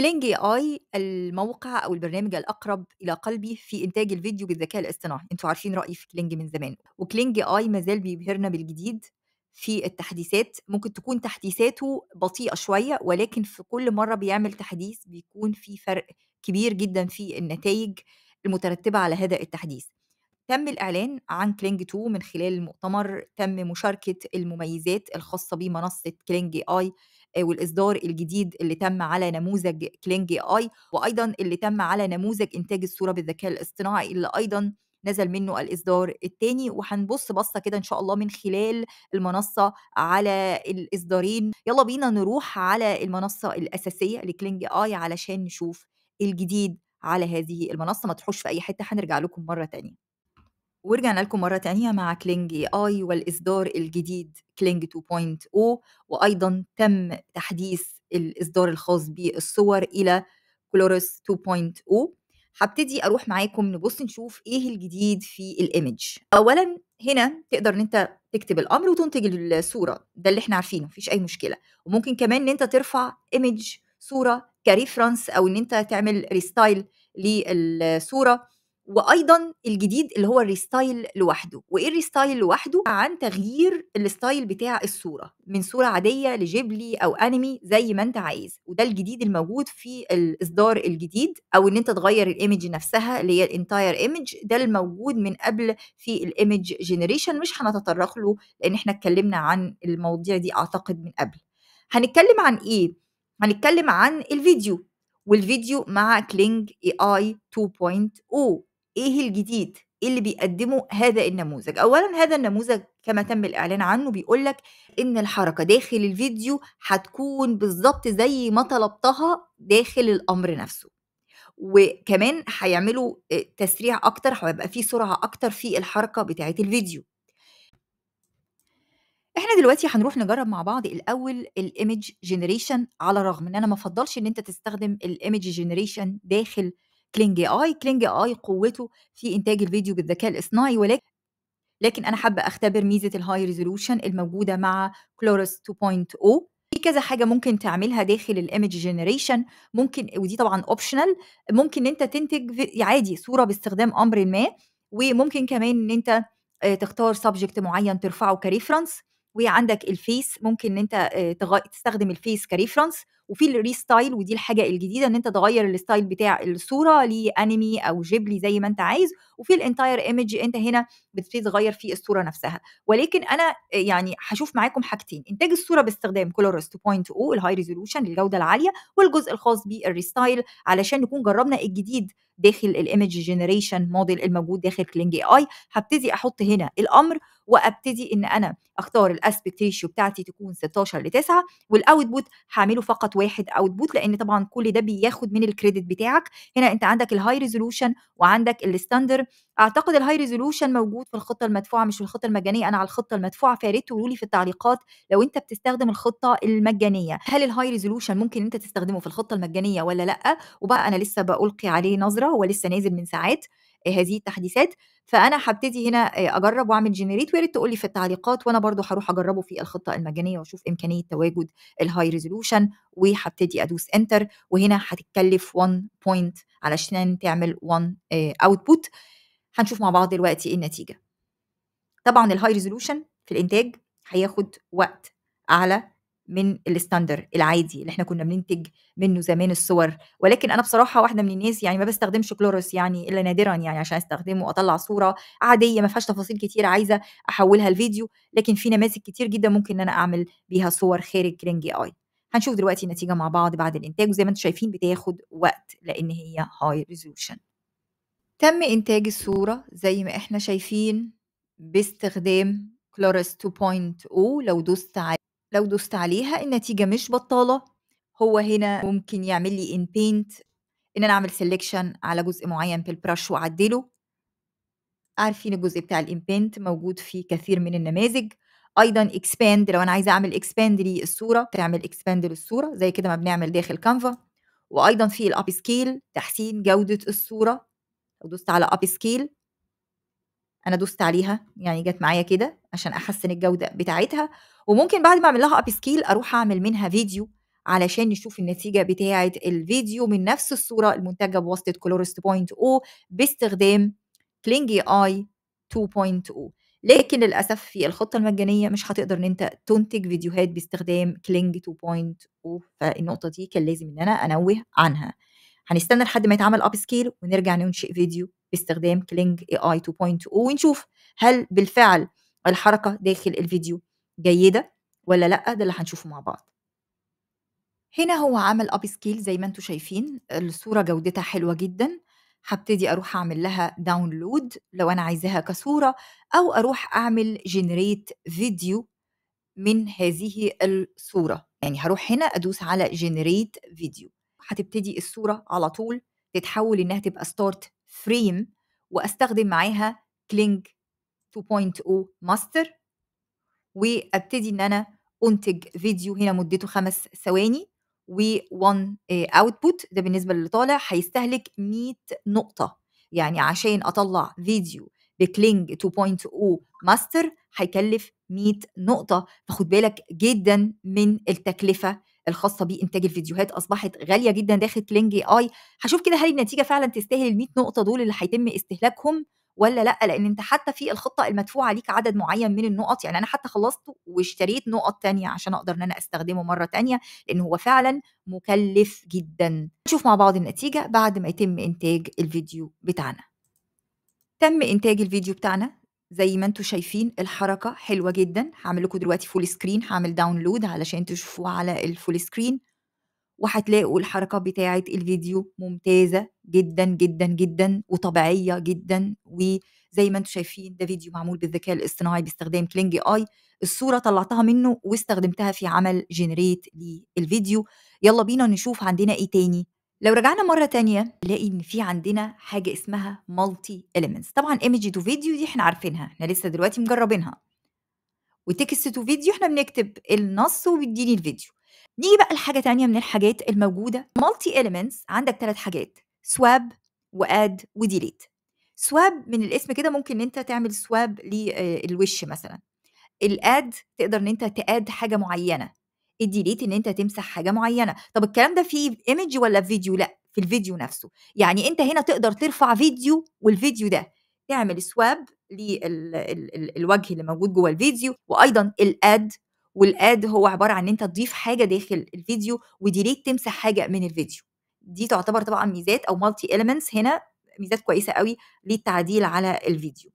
كلينج اي اي الموقع او البرنامج الاقرب الى قلبي في انتاج الفيديو بالذكاء الاصطناعي انتوا عارفين رايي في كلينج من زمان وكلينج اي اي مازال بيبهرنا بالجديد في التحديثات ممكن تكون تحديثاته بطيئه شويه ولكن في كل مره بيعمل تحديث بيكون في فرق كبير جدا في النتائج المترتبه على هذا التحديث تم الإعلان عن كلينج 2 من خلال المؤتمر تم مشاركة المميزات الخاصة بمنصة كلينج اي والاصدار الجديد اللي تم على نموذج كلينج اي وايضا اللي تم على نموذج انتاج الصوره بالذكاء الاصطناعي اللي ايضا نزل منه الاصدار الثاني وهنبص بصه كده ان شاء الله من خلال المنصه على الاصدارين يلا بينا نروح على المنصه الاساسيه لكلينج اي علشان نشوف الجديد على هذه المنصه ما تروحوش في اي حته هنرجع لكم مره ثانيه ورجعنا لكم مرة تانية مع كلينج اي اي والإصدار الجديد كلينج 2.0 وأيضا تم تحديث الإصدار الخاص بالصور إلى كلورس 2.0 هبتدي أروح معاكم نبص نشوف إيه الجديد في الإيمج أولا هنا تقدر ان انت تكتب الامر وتنتج الصوره ده اللي احنا عارفينه مفيش اي مشكله وممكن كمان ان انت ترفع ايمج صوره كريفرنس او ان انت تعمل ريستايل للصوره وايضا الجديد اللي هو الريستايل لوحده وايه الريستايل لوحده عن تغيير الستايل بتاع الصوره من صوره عاديه لجيبلي او انمي زي ما انت عايز وده الجديد الموجود في الاصدار الجديد او ان انت تغير الايمج نفسها اللي هي الانتاير ايمج ده الموجود من قبل في الايمج جينيريشن مش هنتطرق له لان احنا اتكلمنا عن المواضيع دي اعتقد من قبل هنتكلم عن ايه هنتكلم عن الفيديو والفيديو مع كلينج اي اي 2.0 إيه الجديد؟ إيه اللي بيقدمه هذا النموذج؟ أولًا هذا النموذج كما تم الإعلان عنه بيقول لك إن الحركة داخل الفيديو هتكون بالظبط زي ما طلبتها داخل الأمر نفسه. وكمان هيعملوا آه، تسريع أكتر، هيبقى في سرعة أكتر في الحركة بتاعة الفيديو. إحنا دلوقتي هنروح نجرب مع بعض الأول الايمج جينيريشن على الرغم إن أنا ما أفضّلش إن أنت تستخدم الايمج جينيريشن داخل كلينج اي كلينج اي قوته في انتاج الفيديو بالذكاء الاصطناعي ولكن لكن انا حابه اختبر ميزه الهاي ريزولوشن الموجوده مع كلورس 2.0 في كذا حاجه ممكن تعملها داخل الايمج جنريشن ممكن ودي طبعا اوبشنال ممكن ان انت تنتج عادي صوره باستخدام امر ما وممكن كمان ان انت آه، تختار سبجكت معين ترفعه كريفرنس وعندك الفيس ممكن ان انت آه، تستخدم الفيس كريفرنس وفي الريستايل ودي الحاجه الجديده ان انت تغير الستايل بتاع الصوره لانمي او جيبلي زي ما انت عايز وفي الانتاير ايمج انت هنا بتبتدي تغير في الصوره نفسها ولكن انا يعني هشوف معاكم حاجتين انتاج الصوره باستخدام كولورس 2.0 الهاي ريزولوشن الجوده العاليه والجزء الخاص بالريستايل علشان نكون جربنا الجديد داخل الايمج جنريشن موديل الموجود داخل كلينج اي اي هبتدي احط هنا الامر وابتدي ان انا اختار الاسبكت ريشيو بتاعتي تكون 16 ل 9 والاوتبوت هعمله فقط واحد اوتبوت لان طبعا كل ده بياخد من الكريدت بتاعك هنا انت عندك الهاي ريزولوشن وعندك الستاندر اعتقد الهاي ريزولوشن موجود في الخطه المدفوعه مش في الخطه المجانيه انا على الخطه المدفوعه فياريت تقولوا لي في التعليقات لو انت بتستخدم الخطه المجانيه هل الهاي ريزولوشن ممكن انت تستخدمه في الخطه المجانيه ولا لا وبقى انا لسه بلقي عليه نظره هو لسه نازل من ساعات هذه التحديثات فانا هبتدي هنا اجرب واعمل جنريت ويا ريت تقول لي في التعليقات وانا برضو هروح اجربه في الخطه المجانيه واشوف امكانيه تواجد الهاي ريزولوشن وهبتدي ادوس انتر وهنا هتتكلف 1 بوينت علشان تعمل 1 اوتبوت هنشوف مع بعض دلوقتي إيه النتيجه طبعا الهاي ريزولوشن في الانتاج هياخد وقت اعلى من الستاندر العادي اللي احنا كنا بننتج منه زمان الصور ولكن انا بصراحه واحده من الناس يعني ما بستخدمش كلوروس يعني الا نادرا يعني عشان استخدمه واطلع صوره عاديه ما فيهاش تفاصيل كتير عايزه احولها لفيديو لكن في نماذج كتير جدا ممكن ان انا اعمل بيها صور خارج رينج اي هنشوف دلوقتي النتيجه مع بعض بعد الانتاج وزي ما انتم شايفين بتاخد وقت لان هي هاي ريزولوشن تم انتاج الصوره زي ما احنا شايفين باستخدام كلوروس 2.0 لو دوست على لو دوست عليها النتيجة مش بطالة هو هنا ممكن يعمل لي ان بينت ان انا اعمل سيلكشن على جزء معين بالبرش واعدله عارفين الجزء بتاع الامبينت موجود في كثير من النماذج ايضا اكسباند لو انا عايزه اعمل اكسباند للصوره تعمل اكسباند للصوره زي كده ما بنعمل داخل كانفا وايضا في الاب سكيل تحسين جوده الصوره لو دوست على اب سكيل انا دوست عليها يعني جت معايا كده عشان احسن الجوده بتاعتها وممكن بعد ما اعمل لها اب سكيل اروح اعمل منها فيديو علشان نشوف النتيجه بتاعه الفيديو من نفس الصوره المنتجه بواسطه كلورست بوينت او باستخدام كلينجي اي 2.0 لكن للاسف في الخطه المجانيه مش هتقدر ان انت تنتج فيديوهات باستخدام كلينج 2.0 فالنقطه دي كان لازم ان انا انوه عنها هنستنى لحد ما يتعمل اب سكيل ونرجع ننشئ فيديو باستخدام كلينج اي اي 2.0 ونشوف هل بالفعل الحركه داخل الفيديو جيده ولا لا ده اللي هنشوفه مع بعض هنا هو عمل اب سكيل زي ما انتم شايفين الصوره جودتها حلوه جدا هبتدي اروح اعمل لها داونلود لو انا عايزاها كصوره او اروح اعمل جنريت فيديو من هذه الصوره يعني هروح هنا ادوس على جنريت فيديو هتبتدي الصوره على طول تتحول انها تبقى ستارت فريم واستخدم معاها كلينج 2.0 ماستر وابتدي ان انا انتج فيديو هنا مدته خمس ثواني و1 اوتبوت آه، ده بالنسبه للي طالع هيستهلك 100 نقطه يعني عشان اطلع فيديو بكلينج 2.0 ماستر هيكلف 100 نقطه فخد بالك جدا من التكلفه الخاصه بانتاج الفيديوهات اصبحت غاليه جدا داخل كلينج اي هشوف كده هل النتيجه فعلا تستاهل ال 100 نقطه دول اللي هيتم استهلاكهم ولا لا لان انت حتى في الخطه المدفوعه ليك عدد معين من النقط يعني انا حتى خلصت واشتريت نقط تانية عشان اقدر ان انا استخدمه مره تانية لان هو فعلا مكلف جدا نشوف مع بعض النتيجه بعد ما يتم انتاج الفيديو بتاعنا تم انتاج الفيديو بتاعنا زي ما انتم شايفين الحركة حلوة جدا هعمل لكم دلوقتي فول سكرين هعمل داونلود علشان تشوفوه على الفول سكرين وهتلاقوا الحركة بتاعة الفيديو ممتازة جدا جدا جدا وطبيعية جدا وزي ما انتم شايفين ده فيديو معمول بالذكاء الاصطناعي باستخدام كلينج اي الصورة طلعتها منه واستخدمتها في عمل جنريت للفيديو يلا بينا نشوف عندنا ايه تاني لو رجعنا مرة تانية نلاقي إن في عندنا حاجة اسمها مالتي إليمنتس طبعا ايمج تو فيديو دي احنا عارفينها احنا لسه دلوقتي مجربينها وتكست تو فيديو احنا بنكتب النص وبيديني الفيديو نيجي بقى لحاجة تانية من الحاجات الموجودة مالتي إليمنتس عندك ثلاث حاجات سواب واد وديليت سواب من الاسم كده ممكن ان انت تعمل سواب للوش آه، مثلا الاد تقدر ان انت تاد حاجه معينه الديليت ان انت تمسح حاجه معينه طب الكلام ده في ايمج ولا في فيديو لا في الفيديو نفسه يعني انت هنا تقدر ترفع فيديو والفيديو ده تعمل سواب للوجه اللي موجود جوه الفيديو وايضا الاد والاد هو عباره عن ان انت تضيف حاجه داخل الفيديو وديليت تمسح حاجه من الفيديو دي تعتبر طبعا ميزات او مالتي اليمنتس هنا ميزات كويسه قوي للتعديل على الفيديو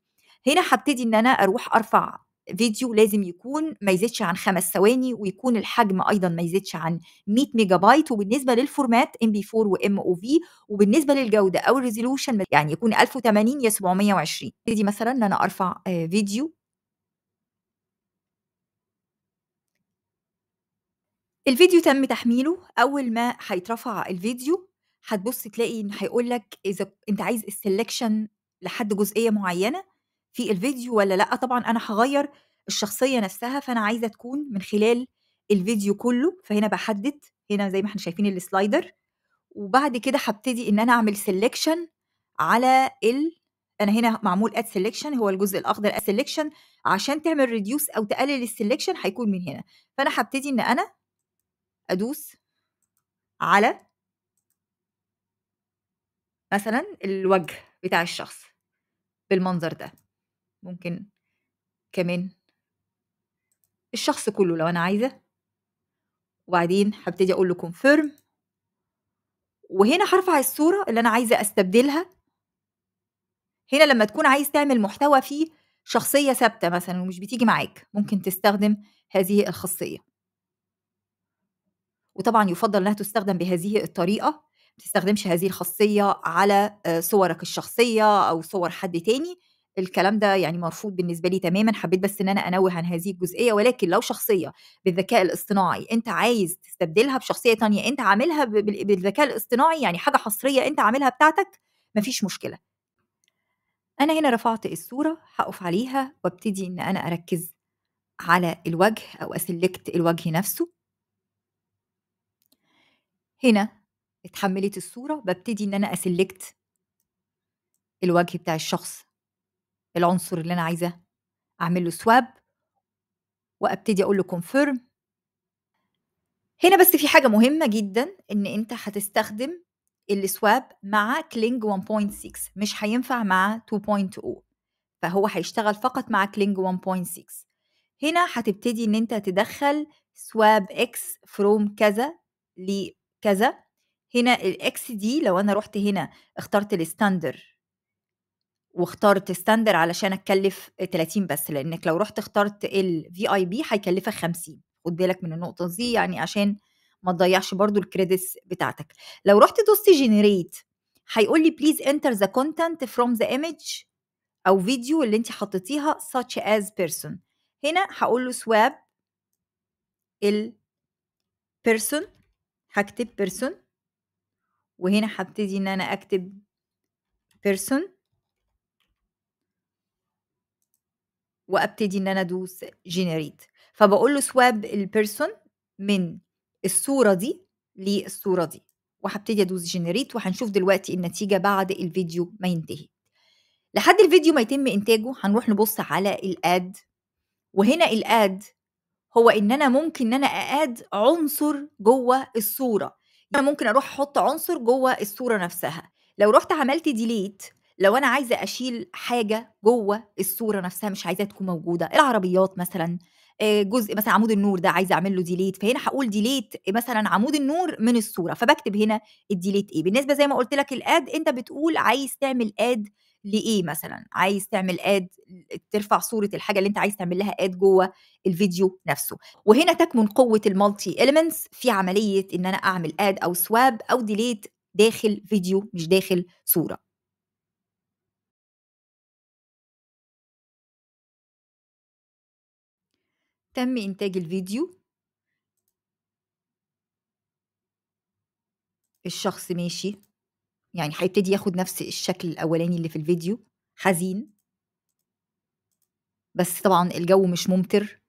هنا هبتدي ان انا اروح ارفع فيديو لازم يكون ما يزيدش عن خمس ثواني ويكون الحجم ايضا ما يزيدش عن 100 ميجا بايت وبالنسبه للفورمات ام بي 4 وام او في وبالنسبه للجوده او الريزولوشن يعني يكون 1080 يا 720 ابتدي مثلا ان انا ارفع آه، فيديو الفيديو تم تحميله اول ما هيترفع الفيديو هتبص تلاقي ان هيقول لك اذا انت عايز السلكشن لحد جزئيه معينه في الفيديو ولا لا طبعا انا هغير الشخصيه نفسها فانا عايزه تكون من خلال الفيديو كله فهنا بحدد هنا زي ما احنا شايفين السلايدر وبعد كده هبتدي ان انا اعمل سيلكشن على ال انا هنا معمول اد سيلكشن هو الجزء الاخضر اد سيلكشن عشان تعمل ريديوس او تقلل السيلكشن هيكون من هنا فانا هبتدي ان انا ادوس على مثلا الوجه بتاع الشخص بالمنظر ده ممكن كمان الشخص كله لو أنا عايزة وبعدين هبتدي أقول له كونفيرم وهنا هرفع الصورة اللي أنا عايزة أستبدلها هنا لما تكون عايز تعمل محتوى فيه شخصية ثابتة مثلا ومش بتيجي معاك ممكن تستخدم هذه الخاصية وطبعا يفضل انها تستخدم بهذه الطريقة ما تستخدمش هذه الخاصية على آه، صورك الشخصية أو صور حد تاني الكلام ده يعني مرفوض بالنسبه لي تماما حبيت بس ان انا انوه عن هذه الجزئيه ولكن لو شخصيه بالذكاء الاصطناعي انت عايز تستبدلها بشخصيه تانية انت عاملها بالذكاء الاصطناعي يعني حاجه حصريه انت عاملها بتاعتك مفيش مشكله انا هنا رفعت الصوره هقف عليها وابتدي ان انا اركز على الوجه او اسلكت الوجه نفسه هنا اتحملت الصوره ببتدي ان انا اسلكت الوجه بتاع الشخص العنصر اللي انا عايزه اعمل له سواب وابتدي اقول له كونفيرم هنا بس في حاجه مهمه جدا ان انت هتستخدم السواب مع كلينج 1.6 مش هينفع مع 2.0 فهو هيشتغل فقط مع كلينج 1.6 هنا هتبتدي ان انت تدخل سواب اكس فروم كذا لكذا هنا الاكس دي لو انا رحت هنا اخترت الستاندر واخترت ستاندر علشان اتكلف 30 بس لانك لو رحت اخترت الفي اي بي هيكلفك 50 خد بالك من النقطه دي يعني عشان ما تضيعش برضو الكريدتس بتاعتك لو رحت دوست جنريت هيقول لي بليز انتر ذا كونتنت فروم ذا ايمج او فيديو اللي انت حطيتيها such as person هنا هقول له سواب ال person هكتب person وهنا هبتدي ان انا اكتب person وابتدي ان انا ادوس جينيريت فبقول له سواب البيرسون من الصوره دي للصوره دي وهبتدي ادوس جينيريت وهنشوف دلوقتي النتيجه بعد الفيديو ما ينتهي لحد الفيديو ما يتم انتاجه هنروح نبص على الاد وهنا الاد هو ان انا ممكن ان انا اد عنصر جوه الصوره انا يعني ممكن اروح احط عنصر جوه الصوره نفسها لو رحت عملت ديليت لو انا عايزه اشيل حاجه جوه الصوره نفسها مش عايزاها تكون موجوده العربيات مثلا جزء مثلا عمود النور ده عايزه اعمل له ديليت فهنا هقول ديليت مثلا عمود النور من الصوره فبكتب هنا الديليت ايه بالنسبه زي ما قلت لك الاد انت بتقول عايز تعمل اد لايه مثلا عايز تعمل اد ترفع صوره الحاجه اللي انت عايز تعمل لها اد جوه الفيديو نفسه وهنا تكمن قوه المالتي اليمنتس في عمليه ان انا اعمل اد او سواب او ديليت داخل فيديو مش داخل صوره تم إنتاج الفيديو الشخص ماشي يعني هيبتدي ياخد نفس الشكل الأولاني اللي في الفيديو حزين بس طبعا الجو مش ممطر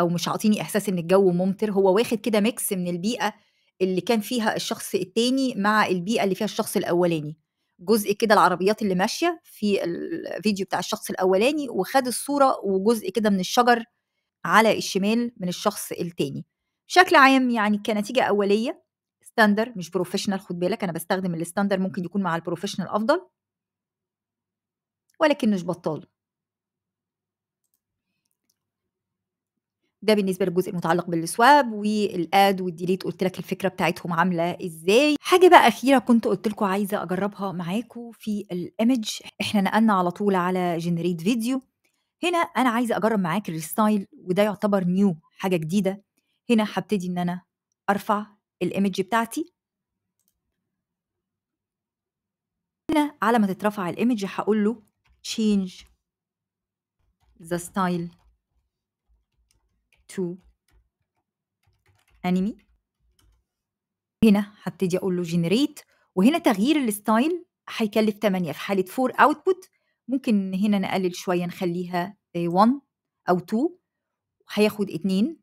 أو مش عاطيني إحساس إن الجو ممطر هو واخد كده ميكس من البيئة اللي كان فيها الشخص التاني مع البيئة اللي فيها الشخص الأولاني جزء كده العربيات اللي ماشية في الفيديو بتاع الشخص الأولاني وخد الصورة وجزء كده من الشجر على الشمال من الشخص التاني بشكل عام يعني كنتيجة أولية ستاندر مش بروفيشنال خد بالك أنا بستخدم الستاندر ممكن يكون مع البروفيشنال أفضل ولكن مش بطال ده بالنسبه للجزء المتعلق بالسواب والاد والديليت قلت لك الفكره بتاعتهم عامله ازاي حاجه بقى اخيره كنت قلت لكم عايزه اجربها معاكم في الايمج احنا نقلنا على طول على جنريت فيديو هنا انا عايزه اجرب معاك الريستايل وده يعتبر نيو حاجه جديده هنا هبتدي ان انا ارفع الايمج بتاعتي هنا على ما تترفع الايمج هقول له change the style to انمي هنا هبتدي اقول له generate وهنا تغيير الستايل هيكلف 8 في حاله 4 output ممكن هنا نقلل شويه نخليها 1 آه، او 2 هياخد 2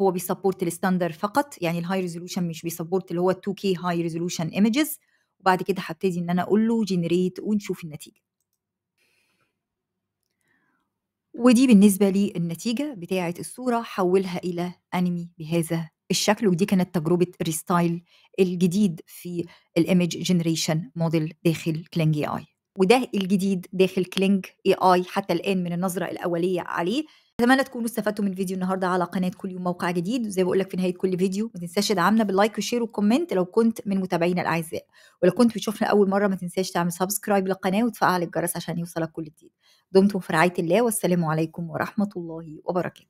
هو بيسبورت الستاندر فقط يعني الهاي ريزولوشن مش بيسبورت اللي هو 2 كي هاي ريزولوشن ايمجز وبعد كده هبتدي ان انا اقول له جنريت ونشوف النتيجه ودي بالنسبه للنتيجه بتاعه الصوره حولها الى انمي بهذا الشكل ودي كانت تجربه ريستايل الجديد في الايمج جنريشن موديل داخل كلينجي اي وده الجديد داخل كلينج اي اي حتى الان من النظره الاوليه عليه اتمنى تكونوا استفدتوا من فيديو النهارده على قناه كل يوم موقع جديد وزي ما بقول لك في نهايه كل فيديو ما تنساش تدعمنا باللايك والشير والكومنت لو كنت من متابعينا الاعزاء ولو كنت بتشوفنا اول مره ما تنساش تعمل سبسكرايب للقناه وتفعل الجرس عشان يوصلك كل جديد دمتم في رعايه الله والسلام عليكم ورحمه الله وبركاته